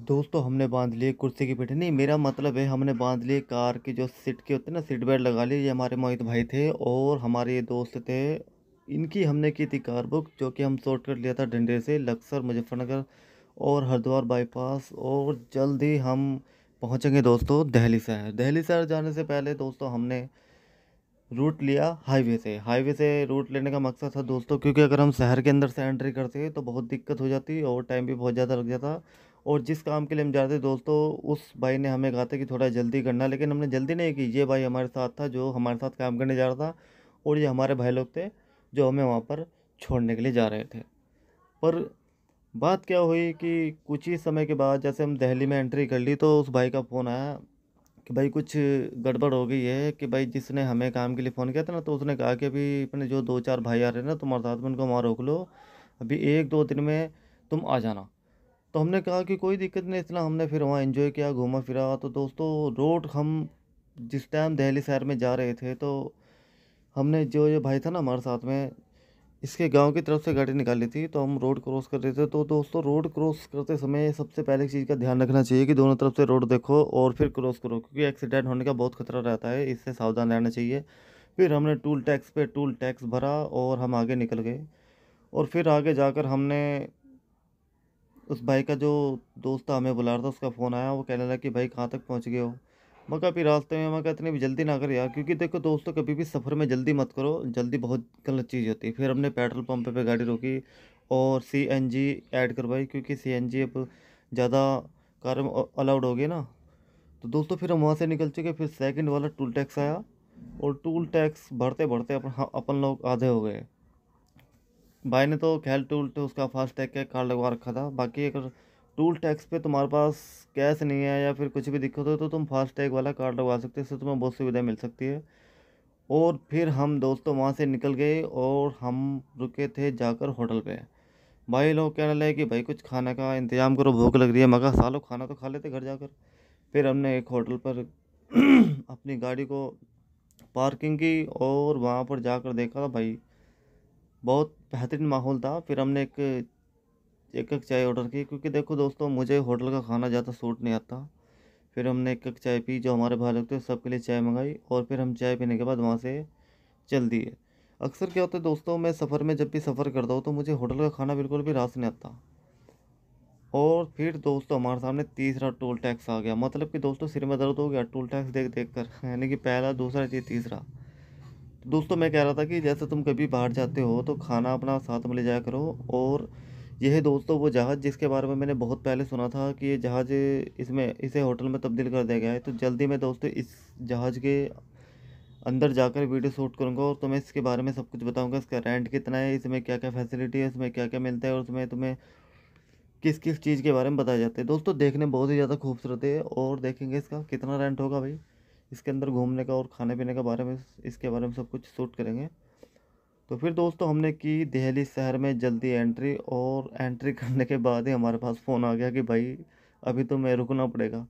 दोस्तों हमने बांध लिए कुर्सी की पीठ नहीं मेरा मतलब है हमने बांध लिए कार के जो सीट के होते ना सीट बेल्ट लगा लिए ये हमारे मोहित भाई थे और हमारे ये दोस्त थे इनकी हमने की थी कार बुक जो कि हम शॉर्टकट लिया था डंडे से लक्सर मुजफ्फरनगर और हरिद्वार बाईपास और जल्द ही हम पहुंचेंगे दोस्तों दहली शहर दहली शहर जाने से पहले दोस्तों हमने रूट लिया हाईवे से हाईवे से रूट लेने का मकसद था दोस्तों क्योंकि अगर हम शहर के अंदर से एंट्री करते तो बहुत दिक्कत हो जाती और टाइम भी बहुत ज़्यादा लग जाता और जिस काम के लिए हम जा रहे थे दोस्तों उस भाई ने हमें कहा था कि थोड़ा जल्दी करना लेकिन हमने जल्दी नहीं की ये भाई हमारे साथ था जो हमारे साथ काम करने जा रहा था और ये हमारे भाई लोग थे जो हमें वहाँ पर छोड़ने के लिए जा रहे थे पर बात क्या हुई कि कुछ ही समय के बाद जैसे हम दहली में एंट्री कर ली तो उस भाई का फ़ोन आया कि भाई कुछ गड़बड़ हो गई है कि भाई जिसने हमें काम के लिए फ़ोन किया था ना तो उसने कहा कि अभी अपने जो दो चार भाई आ रहे हैं ना तुम्हारे साथ में उनको वहाँ रोक लो अभी एक दो दिन में तुम आ जाना तो हमने कहा कि कोई दिक्कत नहीं इतना हमने फिर वहाँ इन्जॉय किया घूमा फिरा तो दोस्तों रोड हम जिस टाइम दहली शहर में जा रहे थे तो हमने जो ये भाई था ना हमारे साथ में इसके गांव की तरफ से गाड़ी निकाली थी तो हम रोड क्रॉस कर रहे थे तो दोस्तों रोड क्रॉस करते समय सबसे पहले चीज़ का ध्यान रखना चाहिए कि दोनों तरफ से रोड देखो और फिर क्रॉस करो क्योंकि एक्सीडेंट होने का बहुत खतरा रहता है इससे सावधान रहना चाहिए फिर हमने टूल टैक्स पे टूल टैक्स भरा और हम आगे निकल गए और फिर आगे जाकर हमने उस भाई का जो दोस्त था हमें बुला रहा था उसका फ़ोन आया वो कहने लगा कि भाई कहाँ तक पहुँच गए हो मैं कहा फिर रास्ते में मैं कहा इतनी भी जल्दी ना कर यार क्योंकि देखो दोस्तों कभी भी सफ़र में जल्दी मत करो जल्दी बहुत गलत चीज़ होती है फिर हमने पेट्रोल पंप पे गाड़ी रोकी और सी एन जी ऐड करवाई क्योंकि सी एन जी अब ज़्यादा कार में अलाउड हो गए ना तो दोस्तों फिर हम वहाँ से निकल चुके फिर सेकेंड वाला टूल टैक्स आया और टूल टैक्स भरते भरते अपन अपन लोग आधे हो गए भाई ने तो खैर टूल तो उसका फास्ट टैग का कार्ड लगवा रखा था बाकी अगर टूल टैक्स पे तुम्हारे पास कैश नहीं है या फिर कुछ भी दिक्कत हो तो तुम फास्ट टैग वाला कार्ड लगवा सकते हो इससे तुम्हें बहुत सुविधा मिल सकती है और फिर हम दोस्तों वहाँ से निकल गए और हम रुके थे जाकर होटल पर भाई लोग कहने लगे कि भाई कुछ खाना का इंतज़ाम करो भूख लग रही है मगर सालों खाना तो खा लेते घर जाकर फिर हमने एक होटल पर अपनी गाड़ी को पार्किंग की और वहाँ पर जाकर देखा भाई बहुत बेहतरीन माहौल था फिर हमने एक एक एक चाय ऑर्डर की क्योंकि देखो दोस्तों मुझे होटल का खाना ज़्यादा सूट नहीं आता फिर हमने एक एक चाय पी जो हमारे भाई लोग थे सबके लिए चाय मंगाई और फिर हम चाय पीने के बाद वहाँ से चल दिए अक्सर क्या होता है दोस्तों मैं सफ़र में जब भी सफ़र करता हूँ तो मुझे होटल का खाना बिल्कुल भी रास नहीं आता और फिर दोस्तों हमारे सामने तीसरा टोल टैक्स आ गया मतलब कि दोस्तों सिर में दर्द हो गया टोल टैक्स देख देख कर यानी कि पहला दूसरा चीज़ तीसरा दोस्तों मैं कह रहा था कि जैसे तुम कभी बाहर जाते हो तो खाना अपना साथ में ले जाया करो और यह दोस्तों वो जहाज़ जिसके बारे में मैंने बहुत पहले सुना था कि ये जहाज़ इसमें इसे होटल में तब्दील कर दिया गया है तो जल्दी मैं दोस्तों इस जहाज़ के अंदर जाकर वीडियो शूट करूँगा और तुम्हें इसके बारे में सब कुछ बताऊँगा इसका रेंट कितना है इसमें क्या क्या फैसिलिटी है इसमें क्या क्या मिलता है और उसमें तुम्हें किस किस चीज़ के बारे में बताया जाता है दोस्तों देखने बहुत ही ज़्यादा खूबसूरत है और देखेंगे इसका कितना रेंट होगा भाई इसके अंदर घूमने का और खाने पीने के बारे में इसके बारे में सब कुछ शूट करेंगे तो फिर दोस्तों हमने की दिल्ली शहर में जल्दी एंट्री और एंट्री करने के बाद ही हमारे पास फ़ोन आ गया कि भाई अभी तो मैं रुकना पड़ेगा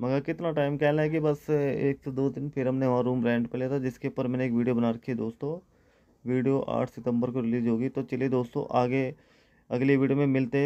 मगर कितना टाइम कहना है कि बस एक से दो दिन फिर हमने वहाँ रूम रेंट पर लिया था जिसके ऊपर मैंने एक वीडियो बना रखी है दोस्तों वीडियो आठ सितंबर को रिलीज़ होगी तो चलिए दोस्तों आगे अगली वीडियो में मिलते हैं